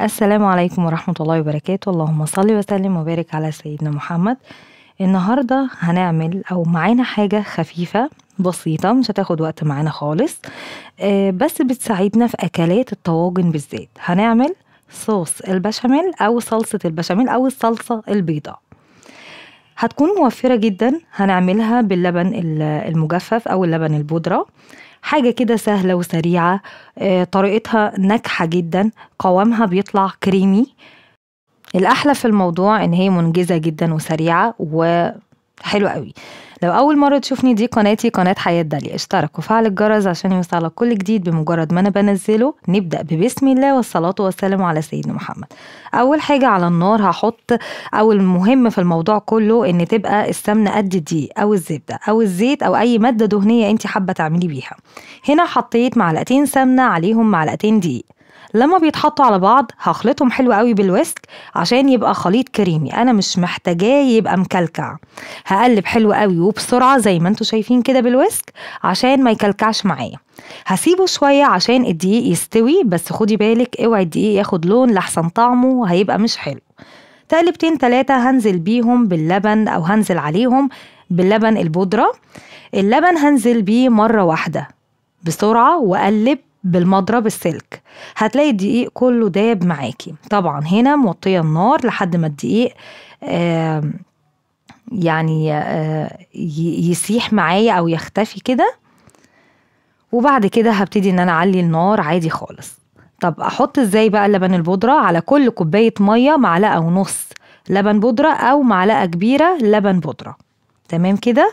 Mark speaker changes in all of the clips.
Speaker 1: السلام عليكم ورحمة الله وبركاته اللهم صل وسلم وبارك على سيدنا محمد النهاردة هنعمل أو معانا حاجة خفيفة بسيطة مش هتاخد وقت معانا خالص آه، بس بتساعدنا في أكلات الطواجن بالذات هنعمل صوص البشاميل أو صلصة البشاميل أو الصلصة البيضاء هتكون موفرة جدا هنعملها باللبن المجفف أو اللبن البودرة حاجة كده سهلة وسريعة آه، طريقتها ناجحة جدا قوامها بيطلع كريمي الأحلى في الموضوع إن هي منجزة جدا وسريعة وحلوة قوي لو أول مرة تشوفني دي قناتي قناة حياة داليا اشترك وفعل الجرس عشان يوصلك كل جديد بمجرد ما أنا بنزله نبدأ ببسم الله والصلاة والسلام على سيدنا محمد أول حاجة على النار هحط أو المهم في الموضوع كله إن تبقى السمنة قد دي أو الزبدة أو الزيت أو أي مادة دهنية أنت حابة تعملي بيها هنا حطيت معلقتين سمنة عليهم معلقتين دقيق لما بيتحطوا على بعض هخلطهم حلو قوي بالويسك عشان يبقى خليط كريمي انا مش محتاجاه يبقى مكلكع هقلب حلو قوي وبسرعه زي ما انتم شايفين كده بالويسك عشان ما يكلكعش معايا هسيبه شوية عشان الدقيق يستوي بس خدي بالك اوعي الدقيق ياخد لون لحسن طعمه هيبقى مش حلو تقلبتين تلاتة هنزل بيهم باللبن او هنزل عليهم باللبن البودرة اللبن هنزل بيه مرة واحدة بسرعة واقلب بالمضرب السلك هتلاقي الدقيق كله داب معاكي طبعا هنا موطية النار لحد ما الدقيق يعني آه، يسيح معايا او يختفي كده وبعد كده هبتدي ان انا اعلي النار عادي خالص طب احط ازاي بقى لبن البودرة على كل كوباية مية معلقة ونص لبن بودرة او معلقة كبيرة لبن بودرة تمام كده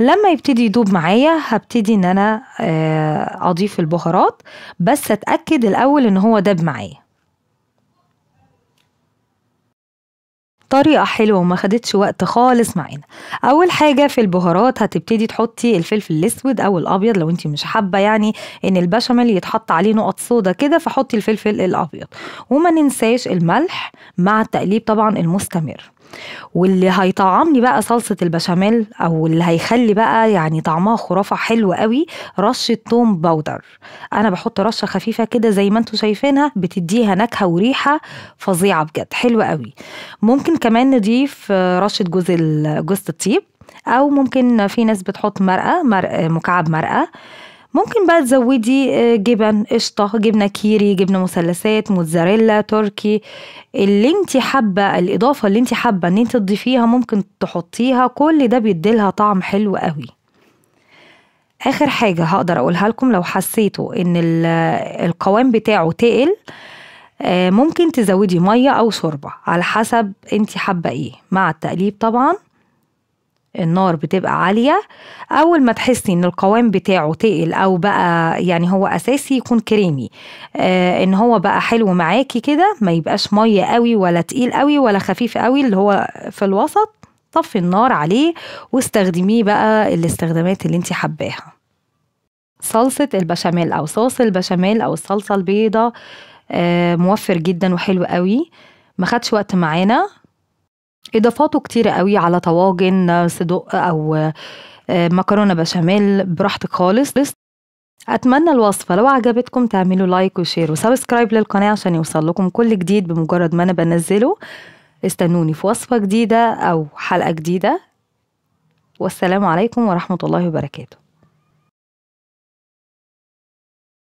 Speaker 1: لما يبتدي يدوب معايا هبتدي ان انا آه، اضيف البهارات بس اتاكد الاول ان هو داب معايا طريقة حلوة وما خدتش وقت خالص معانا أول حاجة في البهارات هتبتدي تحطي الفلفل الأسود أو الأبيض لو أنت مش حابة يعني إن البشاميل يتحط عليه نقط سودا كده فحطي الفلفل الأبيض وما ننساش الملح مع التقليب طبعا المستمر واللي هيطعمني بقى صلصه البشاميل او اللي هيخلي بقى يعني طعمها خرافه حلو قوي رشه توم باودر انا بحط رشه خفيفه كده زي ما انتم شايفينها بتديها نكهه وريحه فظيعه بجد حلوه قوي ممكن كمان نضيف رشه جوز جوز الطيب او ممكن في ناس بتحط مرقه مرق مكعب مرقه ممكن بقى تزودي آه، جبن قشطة جبنة كيري جبنة مثلثات موتزاريلا تركي اللي انت حابة الإضافة اللي انت حابة ان انت تضيفيها ممكن تحطيها كل ده بيديلها طعم حلو قوي آخر حاجة هقدر أقولها لكم لو حسيتوا ان آه، القوام بتاعه تقل آه، ممكن تزودي مية أو شوربة على حسب انت حابة ايه مع التقليب طبعا النار بتبقى عالية أول ما تحسي إن القوام بتاعه تقل أو بقى يعني هو أساسي يكون كريمي آه إن هو بقى حلو معاكي كده ما يبقاش مية قوي ولا تقيل قوي ولا خفيف قوي اللي هو في الوسط طفي النار عليه واستخدميه بقى الاستخدامات اللي انت حباها صلصة البشاميل أو صوص البشاميل أو الصلصة البيضة آه موفر جدا وحلو قوي ما خدش وقت معانا اضافاته كتيرة قوي على طواجن صدق او آه، مكرونه بشاميل براحتك خالص اتمنى الوصفه لو عجبتكم تعملوا لايك وشير وسبسكرايب للقناه عشان يوصل لكم كل جديد بمجرد ما انا بنزله استنوني في وصفه جديده او حلقه جديده والسلام عليكم ورحمه الله وبركاته